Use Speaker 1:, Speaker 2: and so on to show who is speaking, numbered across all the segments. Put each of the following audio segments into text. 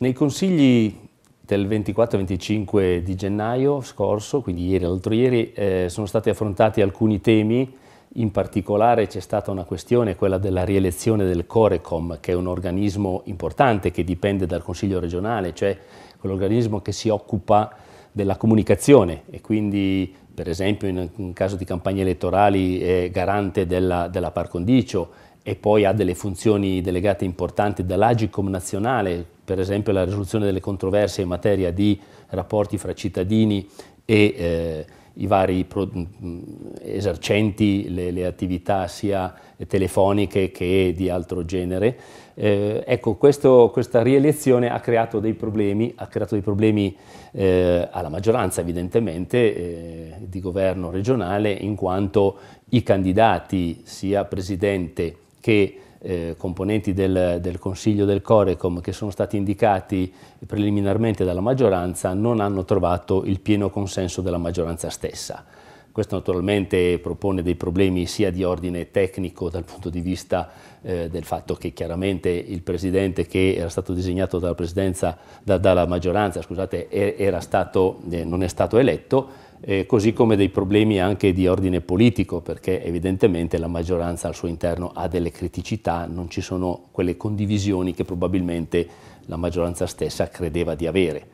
Speaker 1: Nei consigli del 24-25 di gennaio scorso, quindi ieri e l'altro ieri, eh, sono stati affrontati alcuni temi, in particolare c'è stata una questione, quella della rielezione del Corecom, che è un organismo importante che dipende dal Consiglio regionale, cioè quell'organismo che si occupa della comunicazione e quindi per esempio in, in caso di campagne elettorali è garante della, della par condicio, e poi ha delle funzioni delegate importanti dall'Agicom nazionale, per esempio la risoluzione delle controversie in materia di rapporti fra cittadini e eh, i vari pro, mm, mm, esercenti, le, le, attività sia telefoniche che di altro genere. Eh, ecco, questo, questa rielezione ha creato dei problemi, ha creato dei problemi eh, alla maggioranza evidentemente eh, di governo regionale in quanto i candidati sia presidente che eh, componenti del, del, Consiglio del Corecom che sono stati indicati preliminarmente dalla maggioranza non hanno trovato il pieno consenso della maggioranza stessa. Questo naturalmente propone dei problemi sia di ordine tecnico dal punto di vista eh, del fatto che chiaramente il presidente che era stato disegnato dalla, da, dalla maggioranza scusate, stato, eh, non è stato eletto, eh, così come dei problemi anche di ordine politico, perché evidentemente la maggioranza al suo interno ha delle criticità, non ci sono quelle condivisioni che probabilmente la maggioranza stessa credeva di avere.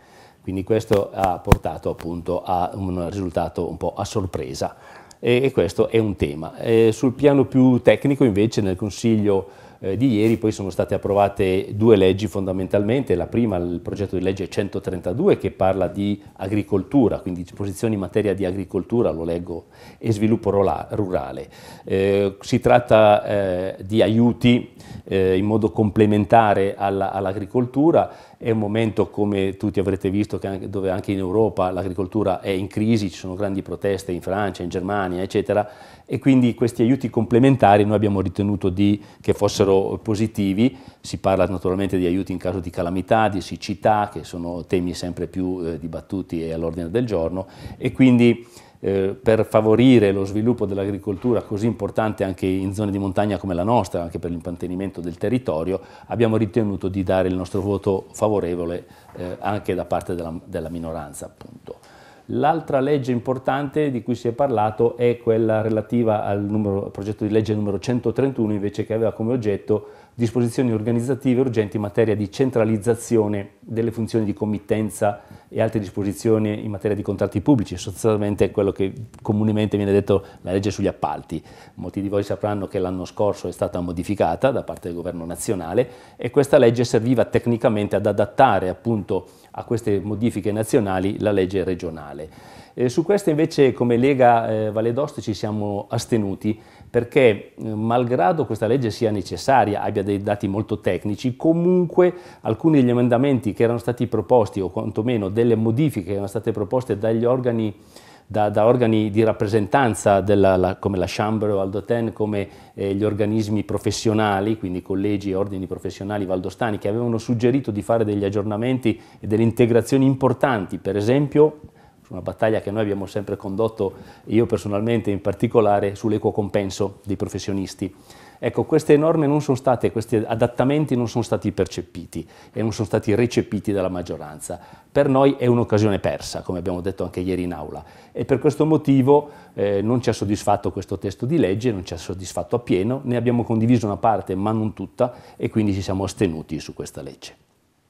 Speaker 1: Quindi questo ha portato appunto a un risultato un po' a sorpresa e, e questo è un tema. E sul piano più tecnico invece nel Consiglio eh, di ieri poi sono state approvate due leggi fondamentalmente, la prima il progetto di legge 132 che parla di agricoltura, quindi disposizioni in materia di agricoltura, lo leggo, e sviluppo rurale. Eh, si tratta eh, di aiuti eh, in modo complementare all'agricoltura all è un momento, come tutti avrete visto, anche, dove anche in Europa l'agricoltura è in crisi, ci sono grandi proteste in Francia, in Germania, eccetera, e quindi questi aiuti complementari noi abbiamo ritenuto di, che fossero positivi. Si parla naturalmente di aiuti in caso di calamità, di siccità, che sono temi sempre più eh, dibattuti e all'ordine del giorno, e quindi eh, per favorire lo sviluppo dell'agricoltura così importante anche in zone di montagna come la nostra, anche per l'impantenimento del territorio, abbiamo ritenuto di dare il nostro voto favorevole eh, anche da parte della, della minoranza. L'altra legge importante di cui si è parlato è quella relativa al, numero, progetto di legge numero 131 invece che aveva come oggetto disposizioni organizzative urgenti in materia di centralizzazione delle funzioni di committenza e altre disposizioni in materia di contratti pubblici, sostanzialmente quello che comunemente viene detto la legge sugli appalti. Molti di voi sapranno che l'anno scorso è stata modificata da parte del governo nazionale e questa legge serviva tecnicamente ad adattare appunto a queste modifiche nazionali la legge regionale. E su questa invece come Lega eh, Valle d'Oste ci siamo astenuti perché eh, malgrado questa legge sia necessaria, abbia dei dati molto tecnici, comunque alcuni degli emendamenti che erano stati proposti o quantomeno delle modifiche che erano state proposte dagli organi da, da, organi di rappresentanza della, la, come la Chambre o Valdoten, come eh, gli organismi professionali, quindi collegi e ordini professionali valdostani, che avevano suggerito di fare degli aggiornamenti e delle integrazioni importanti, per esempio una battaglia che noi abbiamo sempre condotto, io personalmente in particolare, sull'equo compenso dei professionisti. Ecco, queste norme non sono state, questi adattamenti non sono stati percepiti e non sono stati recepiti dalla maggioranza. Per noi è un'occasione persa, come abbiamo detto anche ieri in aula, e per questo motivo eh, non ci ha soddisfatto questo testo di legge, non ci ha soddisfatto appieno, ne abbiamo condiviso una parte ma non tutta e quindi ci siamo astenuti su questa legge.